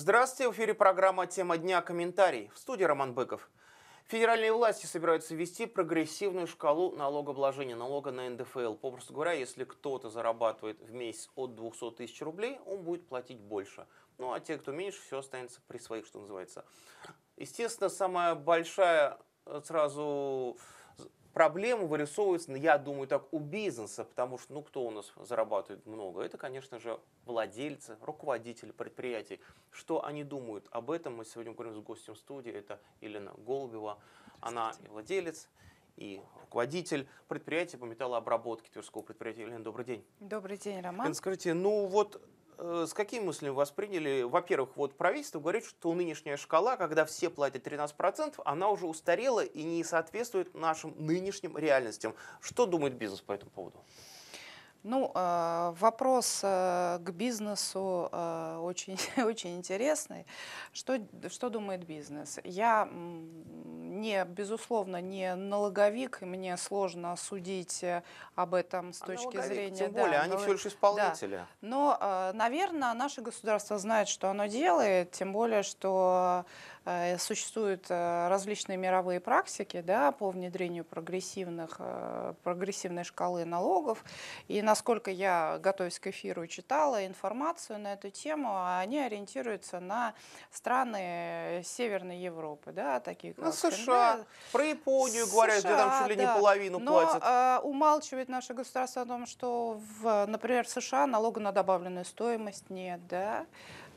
Здравствуйте, в эфире программа «Тема дня. Комментарий». В студии Роман Быков. Федеральные власти собираются ввести прогрессивную шкалу налогообложения, налога на НДФЛ. Попросту говоря, если кто-то зарабатывает в месяц от 200 тысяч рублей, он будет платить больше. Ну а те, кто меньше, все останется при своих, что называется. Естественно, самая большая э, сразу проблемы вырисовываются, я думаю, так у бизнеса, потому что, ну, кто у нас зарабатывает много? Это, конечно же, владельцы, руководители предприятий. Что они думают об этом? Мы сегодня говорим с гостем студии, это Елена Голубева. Она и владелец, и руководитель предприятия по металлообработке Тверского предприятия. Елена, добрый день. Добрый день, Роман. Елена, скажите, ну вот Э, с какими мыслями восприняли? Во-первых, вот правительство говорит, что нынешняя шкала, когда все платят 13%, она уже устарела и не соответствует нашим нынешним реальностям. Что думает бизнес по этому поводу? Ну, э, вопрос э, к бизнесу очень, очень интересный. Что, что думает бизнес? Я не, безусловно, не налоговик, и мне сложно судить э, об этом с а точки налоговик, зрения... Тем более, да, они все всего лишь исполнители. Да. Но, э, наверное, наше государство знает, что оно делает, тем более, что э, существуют различные мировые практики да, по внедрению прогрессивных, прогрессивной шкалы налогов. И насколько я, готовясь к эфиру, читала информацию на эту тему, они ориентируются на страны Северной Европы, да, такие ну, как ну, США, США, да. про Японию США, говорят, где там чуть ли да. не половину Но, платят. А, умалчивает наше государство о том, что, в, например, в США налога на добавленную стоимость нет, да,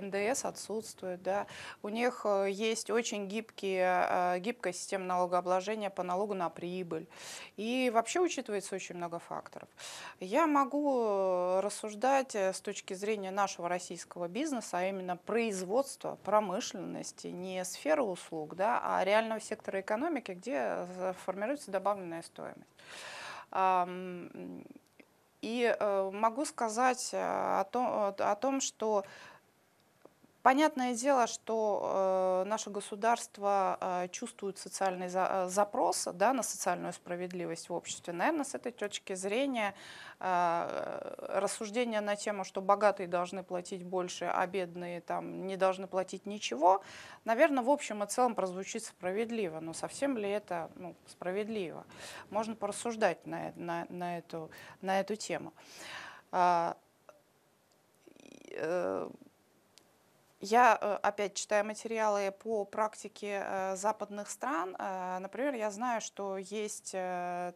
НДС отсутствует, да. У них э, есть очень гибкие, э, гибкая система налогообложения по налогу на прибыль. И вообще учитывается очень много факторов. Я могу э, рассуждать с точки зрения нашего российского бизнеса, а именно производства, промышленности, не сферы услуг, да, а реального сектора экономики, где формируется добавленная стоимость. И могу сказать о том, о том что Понятное дело, что э, наше государство э, чувствует социальный за, э, запрос да, на социальную справедливость в обществе. Наверное, с этой точки зрения э, рассуждение на тему, что богатые должны платить больше, а бедные там, не должны платить ничего, наверное, в общем и целом прозвучит справедливо. Но совсем ли это ну, справедливо? Можно порассуждать на, на, на, эту, на эту тему. А, э, я э, опять читаю материалы по практике э, западных стран. Э, например, я знаю, что есть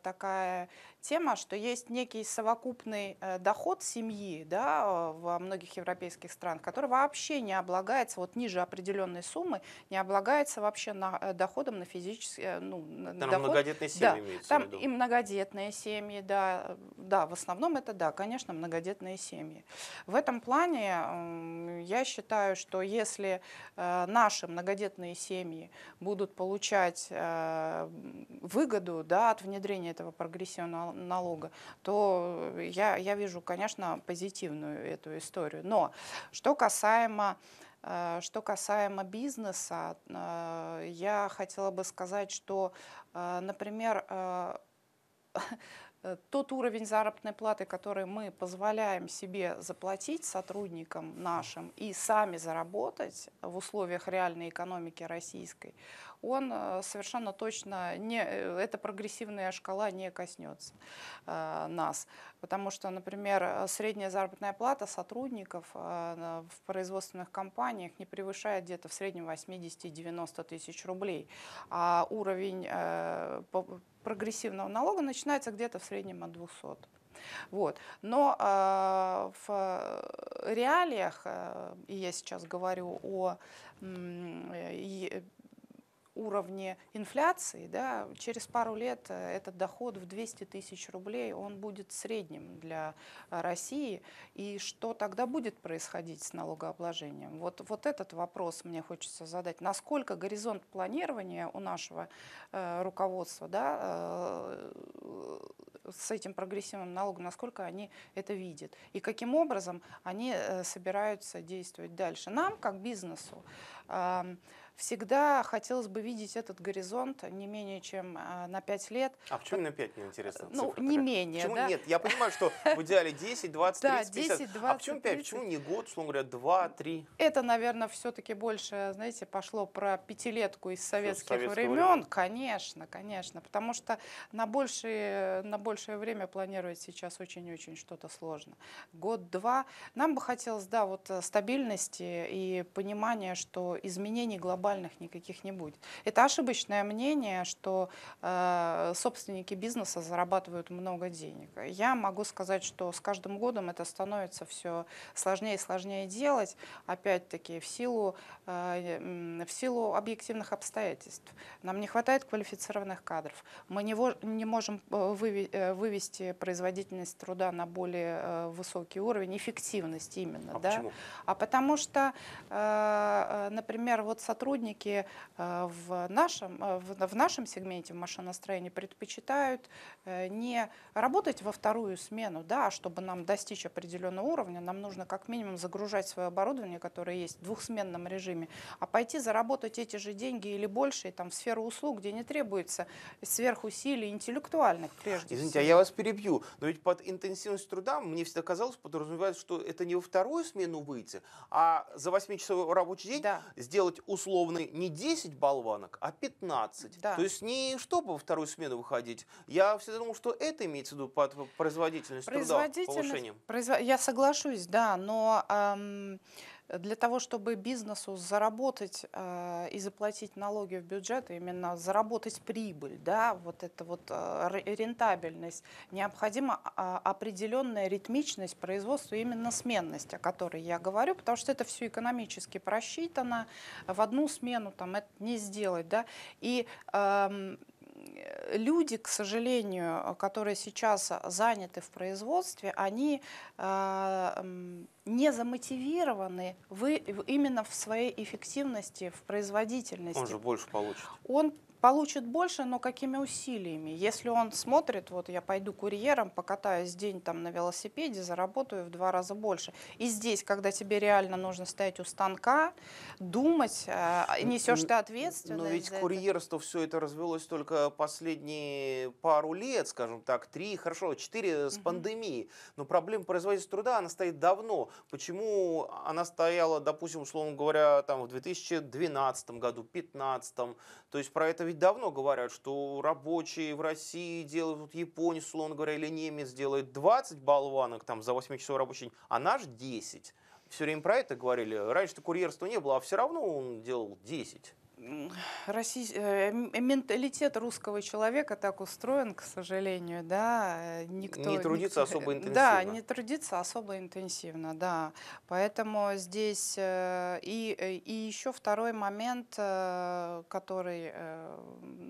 такая тема, что есть некий совокупный э, доход семьи да, э, во многих европейских странах, который вообще не облагается, вот ниже определенной суммы, не облагается вообще на, э, доходом на физические... Ну, там доход, многодетные семьи да, имеются там и многодетные семьи, да, да, в основном это, да, конечно, многодетные семьи. В этом плане я считаю, что если наши многодетные семьи будут получать выгоду да, от внедрения этого прогрессивного налога, то я, я вижу, конечно, позитивную эту историю. Но что касаемо э, что касаемо бизнеса, э, я хотела бы сказать, что, э, например, тот уровень заработной платы, который мы позволяем себе заплатить сотрудникам нашим и сами заработать в условиях реальной экономики российской, он э, совершенно точно не, э, эта прогрессивная шкала не коснется э, нас. Потому что, например, средняя заработная плата сотрудников в производственных компаниях не превышает где-то в среднем 80-90 тысяч рублей, а уровень прогрессивного налога начинается где-то в среднем от 200. Вот. Но э, в реалиях, э, и я сейчас говорю о э, уровне инфляции, да, через пару лет э, этот доход в 200 тысяч рублей, он будет средним для э, России. И что тогда будет происходить с налогообложением? Вот, вот этот вопрос мне хочется задать. Насколько горизонт планирования у нашего э, руководства да, э, с этим прогрессивным налогом, насколько они это видят? И каким образом они э, собираются действовать дальше? Нам, как бизнесу, э, всегда хотелось бы видеть этот горизонт не менее чем а, на 5 лет. А почему на 5, мне интересно? Э, ну, не такая. менее, Почему да? нет? Я понимаю, что в идеале 10, 20, 30, 50. 10, 20, а почему 5? 30? Почему не год, словно говоря, 2, 3? Это, наверное, все-таки больше, знаете, пошло про пятилетку из советских времен. времен. Конечно, конечно. Потому что на большее, на большее время планировать сейчас очень-очень что-то сложно. Год-два. Нам бы хотелось, да, вот э, стабильности и понимания, что изменений глобально глобальных никаких не будет. Это ошибочное мнение, что э, собственники бизнеса зарабатывают много денег. Я могу сказать, что с каждым годом это становится все сложнее и сложнее делать, опять-таки в силу, э, в силу объективных обстоятельств. Нам не хватает квалифицированных кадров, мы не, не можем э, э, вывести производительность труда на более э, высокий уровень, эффективность именно. А да? почему? А потому что, э, например, вот сотрудники сотрудники э, в нашем, э, в нашем сегменте, в машиностроении, предпочитают э, не работать во вторую смену, да, а чтобы нам достичь определенного уровня, нам нужно как минимум загружать свое оборудование, которое есть в двухсменном режиме, а пойти заработать эти же деньги или больше там, в сферу услуг, где не требуется сверхусилий интеллектуальных прежде Извините, а всего. а я вас перебью, но ведь под интенсивность труда мне всегда казалось, подразумевается, что это не во вторую смену выйти, а за 8-часовой рабочий день да. сделать условно условно не 10 болванок, а 15. Да. То есть не чтобы во вторую смену выходить. Я всегда думал, что это имеется в виду под производительность, производительность труда повышением. Произво... Я соглашусь, да, но... Эм... Для того, чтобы бизнесу заработать э, и заплатить налоги в бюджет, а именно заработать прибыль, да, вот это вот э, рентабельность, необходима э, определенная ритмичность производства, именно сменность, о которой я говорю, потому что это все экономически просчитано, в одну смену там это не сделать, да, и э, люди, к сожалению, которые сейчас заняты в производстве, они а, не замотивированы вы именно в своей эффективности, в производительности. Он же больше получит. Он получит больше, но какими усилиями? Если он смотрит, вот я пойду курьером, покатаюсь день там на велосипеде, заработаю в два раза больше. И здесь, когда тебе реально нужно стоять у станка, думать, э, несешь ты ответственность. Но ведь курьерство это. все это развелось только последние пару лет, скажем так, три, хорошо, четыре с угу. пандемией. Но проблема производительства труда, она стоит давно. Почему она стояла, допустим, условно говоря, там в 2012 году, 2015, то есть про это ведь давно говорят, что рабочие в России делают, Японию, словно говоря, или немец делает 20 болванок там, за 8 часов рабочий день, а наш 10. Все время про это говорили. Раньше-то курьерства не было, а все равно он делал 10. Россий, э, эм, э, менталитет русского человека так устроен, к сожалению, да, никто... Не трудится никто, особо интенсивно. Да, не трудится особо интенсивно, да. Поэтому здесь... Э, и, и еще второй момент, который...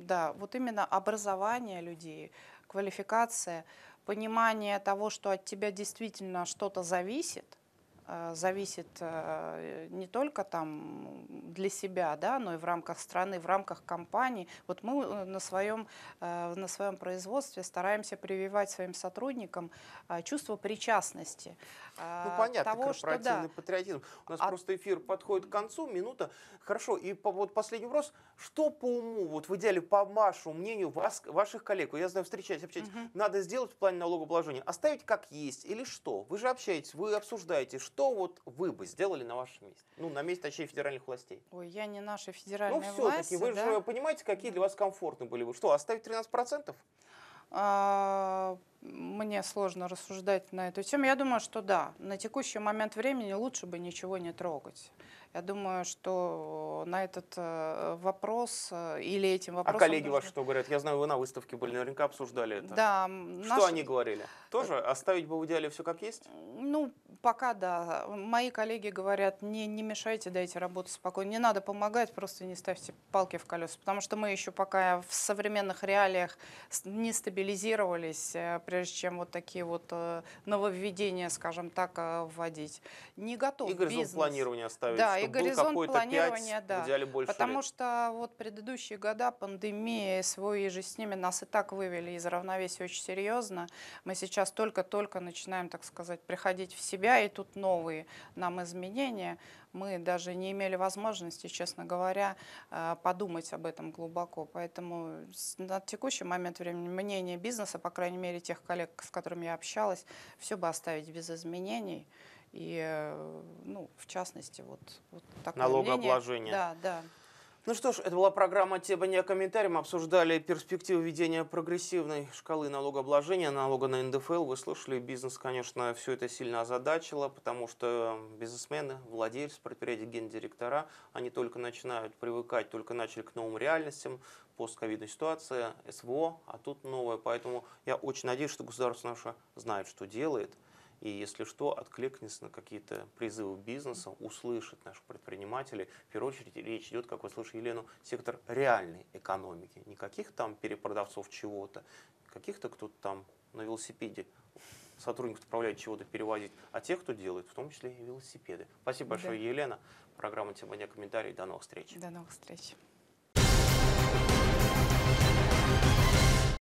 Да, вот именно образование людей, квалификация, понимание того, что от тебя действительно что-то зависит, Э, зависит э, не только там для себя, да, но и в рамках страны, в рамках компании. Вот мы э, на своем, на своем производстве стараемся прививать своим сотрудникам чувство причастности. Ну, понятно, того, корпоративный что, да. патриотизм. У нас а... просто эфир подходит к концу, минута. Хорошо, и по, вот последний вопрос. Что по уму, вот в идеале, по вашему мнению, вас, ваших коллег, я знаю, встречаюсь, общаюсь, угу. надо сделать в плане налогообложения? Оставить как есть или что? Вы же общаетесь, вы обсуждаете, что что вот вы бы сделали на вашем месте? Ну, на месте, точнее, федеральных властей. Ой, я не наша ну, федеральная власть. Ну, все-таки, вы да? же понимаете, какие для вас комфортны были бы? Что, оставить 13%? А, мне сложно рассуждать на эту тему. Я думаю, что да, на текущий момент времени лучше бы ничего не трогать. Я думаю, что на этот э, вопрос э, или этим а вопросом... А коллеги нужно... ваши что говорят? Я знаю, вы на выставке были, наверняка обсуждали это. Да. Что наши... они говорили? Тоже э, оставить бы в идеале все как есть? Ну, пока да. Мои коллеги говорят, не, не мешайте, дайте работу спокойно. Не надо помогать, просто не ставьте палки в колеса. Потому что мы еще пока в современных реалиях не стабилизировались, прежде чем вот такие вот э, нововведения, скажем так, э, вводить. Не готов И горизонт бизнес. планирования оставить, да, и горизонт планирования, 5, да. взяли больше Потому лет. что вот предыдущие года пандемия, СВО и же с ними нас и так вывели из равновесия очень серьезно. Мы сейчас только-только начинаем, так сказать, приходить в себя, и тут новые нам изменения мы даже не имели возможности, честно говоря, э, подумать об этом глубоко. Поэтому на текущий момент времени мнение бизнеса, по крайней мере тех коллег, с которыми я общалась, все бы оставить без изменений. И, э, ну, в частности, вот, вот такое Налогообложение. Мнение. Да, да. Ну что ж, это была программа «Тема не комментарий. Мы Обсуждали перспективы введения прогрессивной шкалы налогообложения, налога на НДФЛ. Вы слышали, бизнес, конечно, все это сильно озадачило, потому что бизнесмены, владельцы предприятий, гендиректора, они только начинают привыкать, только начали к новым реальностям, постковидная ситуация, СВО, а тут новое. Поэтому я очень надеюсь, что государство наше знает, что делает – и если что, откликнется на какие-то призывы бизнеса, услышит наших предпринимателей. В первую очередь речь идет, как вы слышали Елену, сектор реальной экономики. никаких там перепродавцов чего-то, каких-то кто-то там на велосипеде сотрудников отправляет чего-то перевозить, а тех, кто делает, в том числе и велосипеды. Спасибо да. большое, Елена. Программа «Тема дня. Комментарий». До новых встреч. До новых встреч.